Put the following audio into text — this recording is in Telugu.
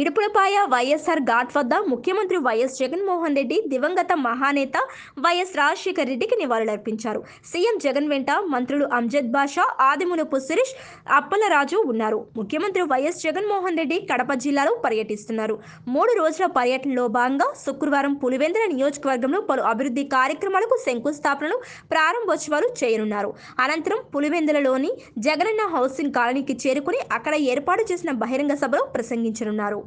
ఇడుపులపాయ వైఎస్ఆర్ ఘాట్ వద్ద ముఖ్యమంత్రి వైఎస్ జగన్మోహన్ రెడ్డి దివంగత మహానేత వైఎస్ రాజశేఖర రెడ్డికి నివాళులర్పించారు సీఎం జగన్ వెంట మంత్రులు అంజద్ బాషా ఆదిమునపు సురేష్ అప్పలరాజు ఉన్నారు ముఖ్యమంత్రి వైఎస్ జగన్మోహన్ రెడ్డి కడప జిల్లాలో పర్యటిస్తున్నారు మూడు రోజుల పర్యటనలో భాగంగా శుక్రవారం పులివెందుల నియోజకవర్గంలో పలు అభివృద్ధి కార్యక్రమాలకు శంకుస్థాపనలు ప్రారంభోత్సవాలు చేయనున్నారు అనంతరం పులివెందులలోని జగనన్న హౌసింగ్ కాలనీకి చేరుకుని అక్కడ ఏర్పాటు చేసిన బహిరంగ సభలో ప్రసంగించనున్నారు